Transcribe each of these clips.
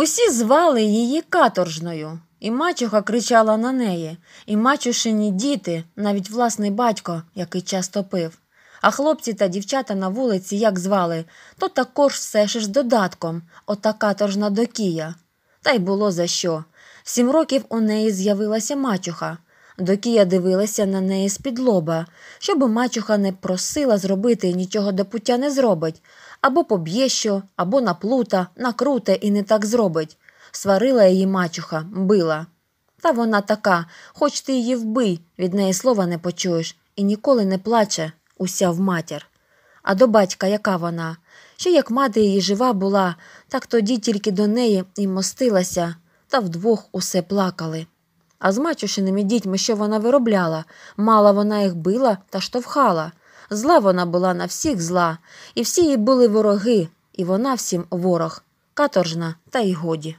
Усі звали її каторжною, і мачуха кричала на неї, і мачушині діти, навіть власний батько, який часто пив. А хлопці та дівчата на вулиці як звали, то також все ж з додатком, ота каторжна докія. Та й було за що. сім років у неї з'явилася мачуха. Докія дивилася на неї з-під лоба, щоби мачуха не просила зробити і нічого до пуття не зробить, або поб'є що, або наплута, накруте і не так зробить. Сварила її мачуха, била. Та вона така, хоч ти її вбий, від неї слова не почуєш, і ніколи не плаче, уся в матір. А до батька яка вона? Ще як мати її жива була, так тоді тільки до неї і мостилася, та вдвох усе плакали. А з мачушиними дітьми що вона виробляла, мала вона їх била та штовхала. Зла вона була на всіх зла, і всі її були вороги, і вона всім ворог, каторжна, та й годі.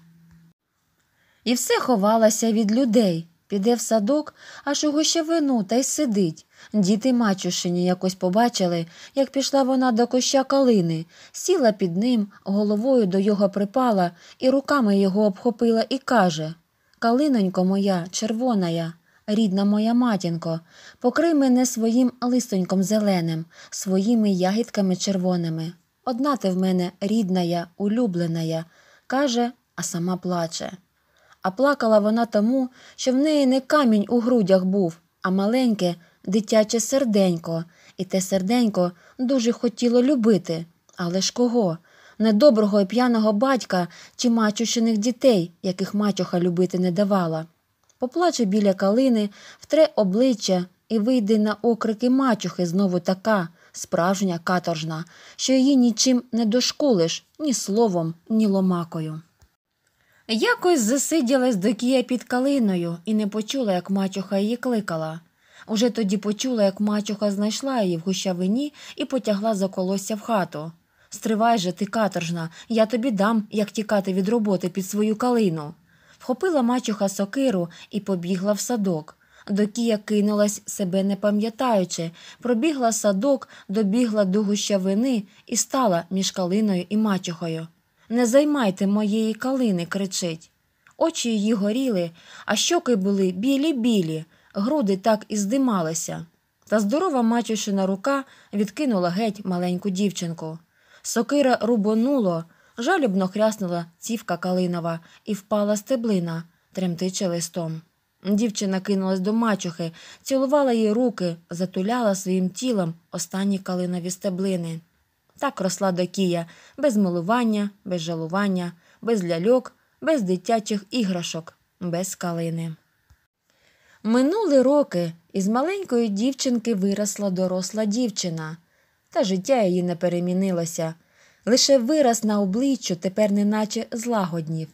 І все ховалася від людей. Піде в садок, аж у гущавину та й сидить. Діти мачушині якось побачили, як пішла вона до коща калини, сіла під ним, головою до його припала і руками його обхопила і каже Калинонько моя, червоная, рідна моя матінко, покрий мене своїм листоньком зеленим, своїми ягідками червоними. Одна ти в мене рідна, я, улюблена, каже, а сама плаче. А плакала вона тому, що в неї не камінь у грудях був, а маленьке дитяче серденько, і те серденько дуже хотіло любити. Але ж кого? Недоброго і п'яного батька чи мачущених дітей, яких мачуха любити не давала поплаче біля калини, втре обличчя і вийде на окрики мачухи знову така, справжня каторжна, що її нічим не дошкулиш ні словом, ні ломакою. Якось засиділась докія під калиною і не почула, як мачуха її кликала. Уже тоді почула, як мачуха знайшла її в гущавині і потягла за колосся в хату. Стривай же, ти каторжна, я тобі дам, як тікати від роботи під свою калину. Вхопила мачуха сокиру і побігла в садок. докія кинулась, себе не пам'ятаючи, пробігла садок, добігла до гущавини і стала між калиною і мачухою. Не займайте моєї калини, кричить. Очі її горіли, а щоки були білі-білі, груди так і здималися. Та здорова мачушина рука відкинула геть маленьку дівчинку. Сокира рубонуло. Жалюбно хряснула цівка калинова і впала стеблина, тремтиче листом. Дівчина кинулась до мачухи, цілувала їй руки, затуляла своїм тілом останні калинові стеблини. Так росла докія без милування, без жалування, без ляльок, без дитячих іграшок, без калини. Минули роки із маленької дівчинки виросла доросла дівчина, та життя її не перемінилося. Лише вираз на обличчю тепер неначе злагоднів,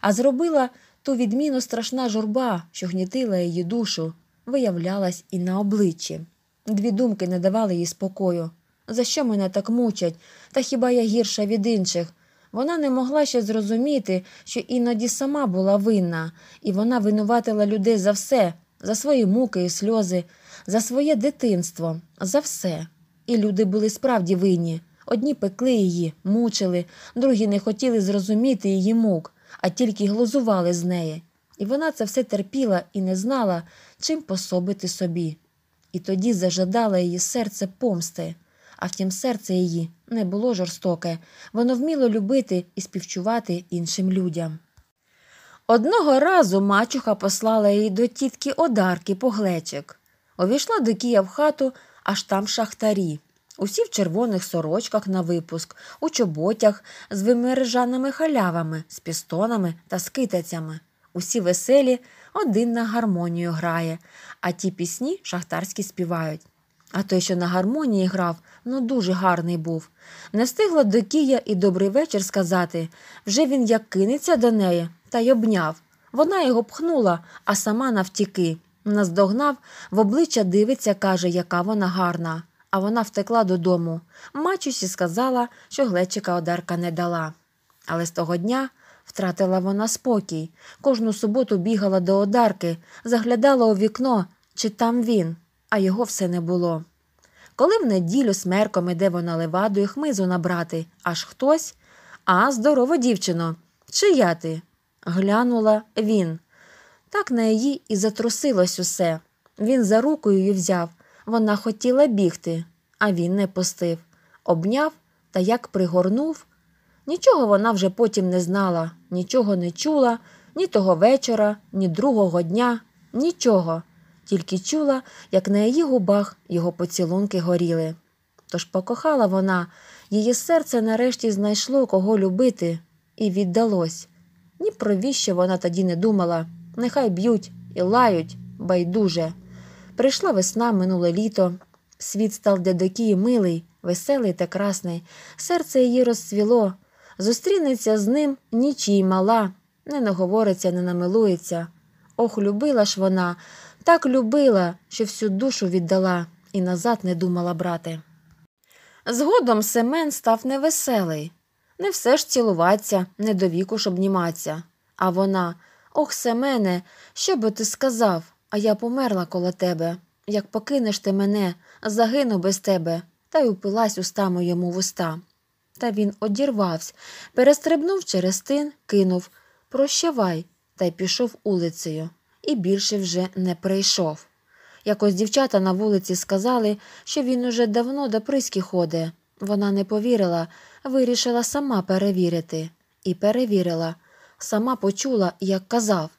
а зробила ту відміну страшна журба, що гнітила її душу, виявлялась і на обличчі. Дві думки не давали їй спокою. За що мене так мучать? Та хіба я гірша від інших? Вона не могла ще зрозуміти, що іноді сама була винна, і вона винуватила людей за все, за свої муки і сльози, за своє дитинство, за все. І люди були справді винні. Одні пекли її, мучили, другі не хотіли зрозуміти її мук, а тільки глузували з неї. І вона це все терпіла і не знала, чим пособити собі. І тоді зажадала її серце помсти. А втім, серце її не було жорстоке, воно вміло любити і співчувати іншим людям. Одного разу мачуха послала її до тітки Одарки поглечик. Увійшла до Кія в хату, аж там шахтарі усі в червоних сорочках на випуск, у чоботях з вимережаними халявами, з пістонами та скитацями. Усі веселі, один на гармонію грає, а ті пісні шахтарські співають. А той, що на гармонії грав, ну дуже гарний був. Не встигла до Кія і добрий вечір сказати вже він як кинеться до неї та й обняв. Вона його пхнула, а сама навтіки. Наздогнав, в обличчя дивиться, каже, яка вона гарна а вона втекла додому. Мачусі сказала, що глечика одарка не дала. Але з того дня втратила вона спокій. Кожну суботу бігала до одарки, заглядала у вікно, чи там він, а його все не було. Коли в неділю смерком іде вона леваду хмизу набрати, аж хтось. А, здорово, дівчино, чия ти? Глянула він. Так на її і затрусилось усе. Він за руку її взяв, вона хотіла бігти, а він не пустив. Обняв та як пригорнув. Нічого вона вже потім не знала, нічого не чула, ні того вечора, ні другого дня, нічого, тільки чула, як на її губах його поцілунки горіли. Тож покохала вона, її серце нарешті знайшло, кого любити, і віддалось. Ні про віщо вона тоді не думала нехай б'ють і лають, байдуже. Прийшла весна, минуле літо. Світ став для докії милий, веселий та красний. Серце її розцвіло. Зустрінеться з ним ніч їй мала, не наговориться, не намилується. Ох, любила ж вона, так любила, що всю душу віддала і назад не думала брати. Згодом Семен став невеселий. Не все ж цілуваться, не до віку ж обніматься. А вона Ох, Семене, що би ти сказав? А я померла коло тебе. Як покинеш ти мене, загину без тебе, та й упилась устами йому в уста. Та він одірвався, перестрибнув через тин, кинув Прощавай, та й пішов улицею, і більше вже не прийшов. Якось дівчата на вулиці сказали, що він уже давно до приськи ходить. Вона не повірила, вирішила сама перевірити. І перевірила, сама почула, як казав.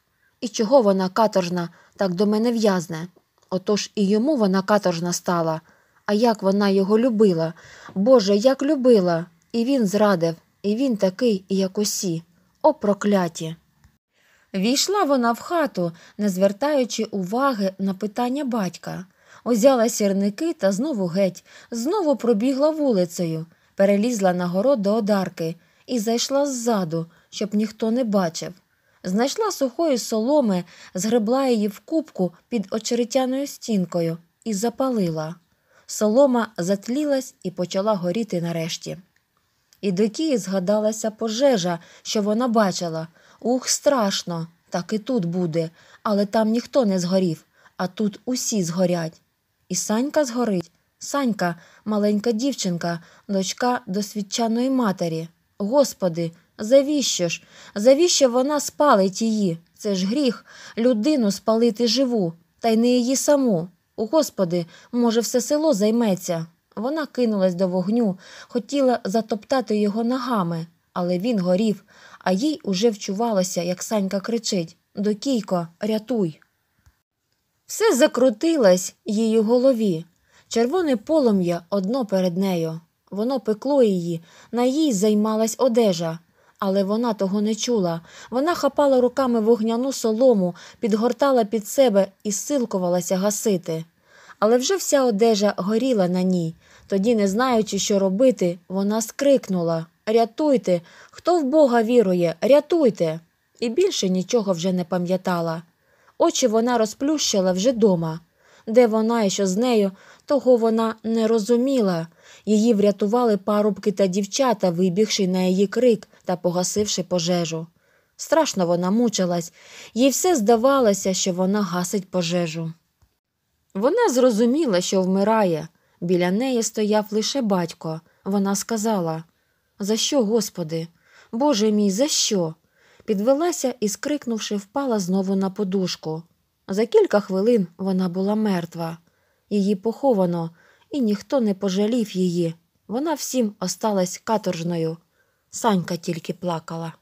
І чого вона каторжна? так до мене в'язне. Отож і йому вона каторжна стала, а як вона його любила. Боже, як любила. І він зрадив, і він такий, як усі. О, прокляті. Війшла вона в хату, не звертаючи уваги на питання батька. Узяла сірники та знову геть, знову пробігла вулицею, перелізла на город до одарки і зайшла ззаду, щоб ніхто не бачив. Знайшла сухої соломи, згребла її в кубку під очеретяною стінкою і запалила. Солома затлілась і почала горіти нарешті. І до Кії згадалася пожежа, що вона бачила. Ух, страшно, так і тут буде, але там ніхто не згорів, а тут усі згорять. І Санька згорить. Санька, маленька дівчинка, дочка досвідчаної матері. Господи, Завіщо ж? Завіщо вона спалить її? Це ж гріх, людину спалити живу, та й не її саму. У Господи, може, все село займеться. Вона кинулась до вогню, хотіла затоптати його ногами, але він горів, а їй уже вчувалося, як санька кричить Докійко, рятуй. Все закрутилось її у голові. Червоне полум'я одно перед нею. Воно пекло її, на їй займалась одежа але вона того не чула. Вона хапала руками вогняну солому, підгортала під себе і силкувалася гасити. Але вже вся одежа горіла на ній. Тоді, не знаючи, що робити, вона скрикнула Рятуйте, хто в Бога вірує, рятуйте. І більше нічого вже не пам'ятала. Очі вона розплющила вже дома. Де вона і що з нею, того вона не розуміла. Її врятували парубки та дівчата, вибігши на її крик та погасивши пожежу. Страшно вона мучилась, їй все здавалося, що вона гасить пожежу. Вона зрозуміла, що вмирає. Біля неї стояв лише батько. Вона сказала За що, господи? Боже мій, за що? Підвелася і, скрикнувши, впала знову на подушку. За кілька хвилин вона була мертва її поховано, і ніхто не пожалів її. Вона всім осталась каторжною. Санька тільки плакала.